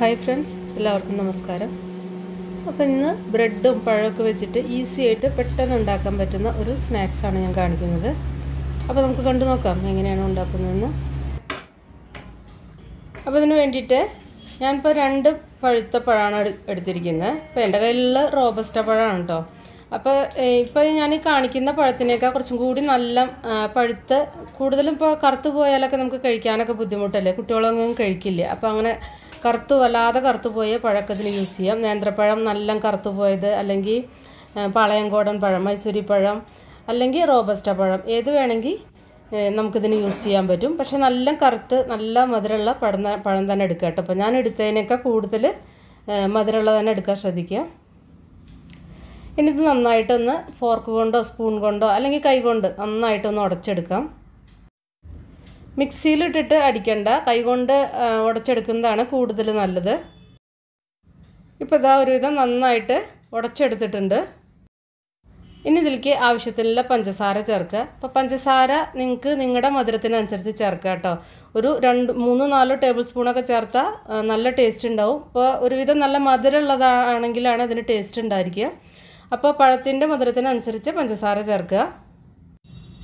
hi friends എല്ലാവർക്കും നമസ്കാരം അപ്പോൾ ഇന്ന് ബ്രെഡും പഴമൊക്കെ വെച്ചിട്ട് ഈസി ആയിട്ട് പെട്ടെന്ന് ഉണ്ടാക്കാൻ പറ്റുന്ന ഒരു സ്നാക്സാണ് ഞാൻ കാണിക്കുന്നത് അപ്പോൾ നമുക്ക് കണ്ടു നോക്കാം എങ്ങനെയാണ് ഉണ്ടാക്കുന്നതെന്ന് അപ്പോൾ ഇതിന് വേണ്ടിയിട്ട് ഞാനിപ്പോൾ രണ്ട് പഴുത്ത പഴമാണ് എടുത്തിരിക്കുന്നത് അപ്പോൾ എൻ്റെ കയ്യിലുള്ള റോബസ്റ്റ പഴമാണ് കേട്ടോ അപ്പോൾ ഇപ്പോൾ ഞാൻ കാണിക്കുന്ന പഴത്തിനേക്കാൾ കുറച്ചും കൂടി നല്ല പഴുത്ത് കൂടുതലും ഇപ്പോൾ കറുത്ത് പോയാലൊക്കെ നമുക്ക് കഴിക്കാനൊക്കെ ബുദ്ധിമുട്ടല്ലേ കുട്ടികളൊന്നും കഴിക്കില്ല അപ്പോൾ അങ്ങനെ കറുത്ത് വല്ലാതെ കറുത്ത് പോയ പഴക്കത്തിന് യൂസ് ചെയ്യാം നേന്ത്രപ്പഴം നല്ല കറുത്ത് പോയത് അല്ലെങ്കിൽ പാളയംകോടൻ പഴം മൈസൂരി പഴം അല്ലെങ്കിൽ റോബസ്റ്റ പഴം ഏത് വേണമെങ്കിൽ നമുക്കിതിന് യൂസ് ചെയ്യാൻ പറ്റും പക്ഷേ നല്ല കറുത്ത് നല്ല മധുരമുള്ള പഴം പഴം തന്നെ എടുക്കുക കേട്ടോ അപ്പോൾ ഞാൻ എടുത്തതിനൊക്കെ കൂടുതൽ മധുരമുള്ള തന്നെ എടുക്കാൻ ശ്രദ്ധിക്കുക ഇനി ഇത് നന്നായിട്ടൊന്ന് ഫോർക്ക് കൊണ്ടോ സ്പൂൺ കൊണ്ടോ അല്ലെങ്കിൽ കൈ കൊണ്ട് നന്നായിട്ടൊന്ന് ഉടച്ചെടുക്കാം മിക്സിയിലിട്ടിട്ട് അടിക്കണ്ട കൈകൊണ്ട് ഉടച്ചെടുക്കുന്നതാണ് കൂടുതൽ നല്ലത് ഇപ്പോൾ ഇതാ ഒരുവിധം നന്നായിട്ട് ഉടച്ചെടുത്തിട്ടുണ്ട് ഇനി ഇതിലേക്ക് ആവശ്യത്തിനുള്ള പഞ്ചസാര ചേർക്കുക അപ്പോൾ പഞ്ചസാര നിങ്ങൾക്ക് നിങ്ങളുടെ മധുരത്തിനനുസരിച്ച് ചേർക്കുക കേട്ടോ ഒരു രണ്ട് മൂന്ന് നാല് ടേബിൾ സ്പൂണൊക്കെ ചേർത്താൽ നല്ല ടേസ്റ്റ് ഉണ്ടാവും ഇപ്പോൾ ഒരുവിധം നല്ല മധുരമുള്ളതാണെങ്കിലാണ് അതിന് ടേസ്റ്റ് ഉണ്ടായിരിക്കുക അപ്പോൾ പഴത്തിൻ്റെ മധുരത്തിനനുസരിച്ച് പഞ്ചസാര ചേർക്കുക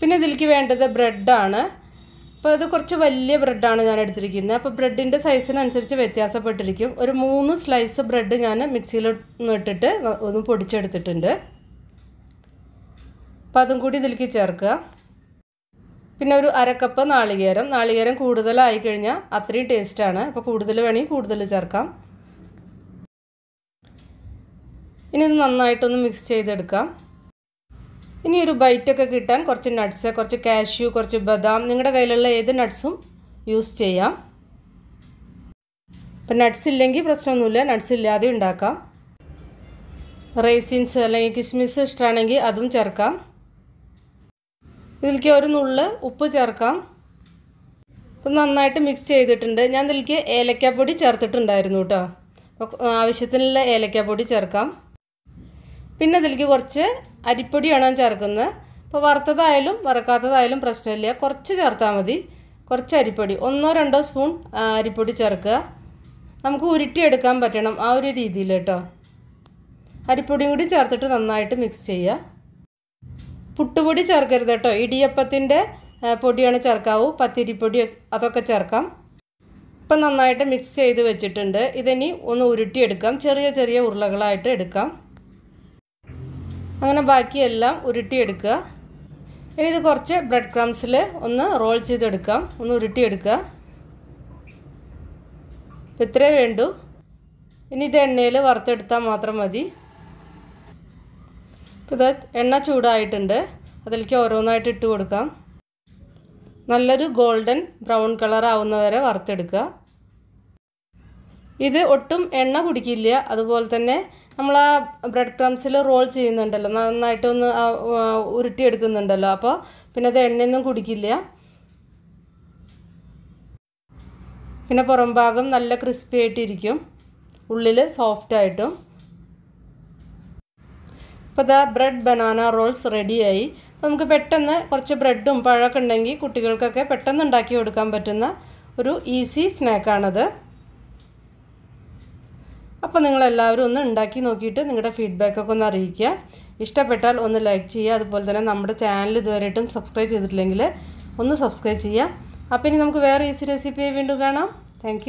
പിന്നെ ഇതിലേക്ക് വേണ്ടത് ബ്രെഡാണ് അപ്പോൾ ഇത് കുറച്ച് വലിയ ബ്രെഡാണ് ഞാൻ എടുത്തിരിക്കുന്നത് അപ്പോൾ ബ്രെഡിൻ്റെ സൈസിനനുസരിച്ച് വ്യത്യാസപ്പെട്ടിരിക്കും ഒരു മൂന്ന് സ്ലൈസ് ബ്രെഡ് ഞാൻ മിക്സിയിൽ ഇട്ടിട്ട് ഒന്ന് പൊടിച്ചെടുത്തിട്ടുണ്ട് അപ്പോൾ അതും കൂടി ഇതിലേക്ക് ചേർക്കുക പിന്നെ ഒരു അരക്കപ്പ് നാളികേരം നാളികേരം കൂടുതലായി കഴിഞ്ഞാൽ അത്രയും ടേസ്റ്റാണ് അപ്പോൾ കൂടുതൽ വേണമെങ്കിൽ കൂടുതൽ ചേർക്കാം ഇനി ഇത് നന്നായിട്ടൊന്ന് മിക്സ് ചെയ്തെടുക്കാം ഇനി ഒരു ബൈറ്റൊക്കെ കിട്ടാൻ കുറച്ച് നട്ട്സ് കുറച്ച് കാഷ്യൂ കുറച്ച് ബദാം നിങ്ങളുടെ കയ്യിലുള്ള ഏത് നട്ട്സും യൂസ് ചെയ്യാം ഇപ്പം നട്ട്സ് ഇല്ലെങ്കിൽ പ്രശ്നമൊന്നുമില്ല നട്ട്സ് ഇല്ലാതെ ഉണ്ടാക്കാം റേസിൻസ് അല്ലെങ്കിൽ കിസ്മിസ് ഇഷ്ടമാണെങ്കിൽ അതും ചേർക്കാം ഇതിലേക്ക് ഒരു നുള്ള് ഉപ്പ് ചേർക്കാം ഇപ്പം നന്നായിട്ട് മിക്സ് ചെയ്തിട്ടുണ്ട് ഞാൻ ഇതിലേക്ക് ഏലക്കാപ്പൊടി ചേർത്തിട്ടുണ്ടായിരുന്നു കേട്ടോ ആവശ്യത്തിനുള്ള ഏലക്കാപ്പൊടി ചേർക്കാം പിന്നെ ഇതിലേക്ക് കുറച്ച് അരിപ്പൊടിയാണ് ഞാൻ ചേർക്കുന്നത് അപ്പോൾ വറുത്തതായാലും വറുക്കാത്തതായാലും പ്രശ്നമില്ല കുറച്ച് ചേർത്താൽ മതി കുറച്ച് അരിപ്പൊടി ഒന്നോ രണ്ടോ സ്പൂൺ അരിപ്പൊടി ചേർക്കുക നമുക്ക് ഉരുട്ടിയെടുക്കാൻ പറ്റണം ആ ഒരു രീതിയിൽ കേട്ടോ അരിപ്പൊടിയും കൂടി ചേർത്തിട്ട് നന്നായിട്ട് മിക്സ് ചെയ്യുക പുട്ടുപൊടി ചേർക്കരുത് കേട്ടോ ഇടിയപ്പത്തിൻ്റെ പൊടിയാണ് ചേർക്കാവൂ പത്തിരിപ്പൊടി അതൊക്കെ ചേർക്കാം ഇപ്പം നന്നായിട്ട് മിക്സ് ചെയ്ത് വെച്ചിട്ടുണ്ട് ഇതിനി ഒന്ന് ഉരുട്ടിയെടുക്കാം ചെറിയ ചെറിയ ഉരുളകളായിട്ട് എടുക്കാം അങ്ങനെ ബാക്കിയെല്ലാം ഉരുട്ടിയെടുക്കുക ഇനി ഇത് കുറച്ച് ബ്രെഡ് ക്രംസിൽ ഒന്ന് റോൾ ചെയ്തെടുക്കാം ഒന്ന് ഉരുട്ടിയെടുക്കുക അപ്പം ഇത്രേ വേണ്ടു ഇനി ഇത് എണ്ണയിൽ വറുത്തെടുത്താൽ മാത്രം മതി ഇപ്പം ഇത് എണ്ണ ചൂടായിട്ടുണ്ട് അതിലേക്ക് ഓരോന്നായിട്ട് ഇട്ട് കൊടുക്കാം നല്ലൊരു ഗോൾഡൻ ബ്രൗൺ കളർ ആവുന്നവരെ വറുത്തെടുക്കുക ഇത് ഒട്ടും എണ്ണ കുടിക്കില്ല അതുപോലെ തന്നെ നമ്മൾ ആ ബ്രെഡ് ക്രംസിൽ റോൾ ചെയ്യുന്നുണ്ടല്ലോ നന്നായിട്ടൊന്ന് ഉരുട്ടിയെടുക്കുന്നുണ്ടല്ലോ അപ്പോൾ പിന്നെ അത് എണ്ണയൊന്നും കുടിക്കില്ല പിന്നെ പുറം ഭാഗം നല്ല ക്രിസ്പി ആയിട്ടിരിക്കും ഉള്ളിൽ സോഫ്റ്റ് ആയിട്ടും ഇപ്പോൾ ഇതാ ബ്രെഡ് ബനാന റോൾസ് റെഡിയായി നമുക്ക് പെട്ടെന്ന് കുറച്ച് ബ്രെഡും പഴമൊക്കെ ഉണ്ടെങ്കിൽ കുട്ടികൾക്കൊക്കെ പെട്ടെന്ന് ഉണ്ടാക്കി കൊടുക്കാൻ പറ്റുന്ന ഒരു ഈസി സ്നാക്കാണത് അപ്പോൾ നിങ്ങളെല്ലാവരും ഒന്ന് ഉണ്ടാക്കി നോക്കിയിട്ട് നിങ്ങളുടെ ഫീഡ്ബാക്കൊക്കെ ഒന്ന് അറിയിക്കുക ഇഷ്ടപ്പെട്ടാൽ ഒന്ന് ലൈക്ക് ചെയ്യുക അതുപോലെ തന്നെ നമ്മുടെ ചാനൽ ഇതുവരെയായിട്ടും സബ്സ്ക്രൈബ് ചെയ്തിട്ടില്ലെങ്കിൽ ഒന്ന് സബ്സ്ക്രൈബ് ചെയ്യുക അപ്പോൾ ഇനി നമുക്ക് വേറെ ഈസി റെസിപ്പിയായി വീണ്ടും കാണാം താങ്ക്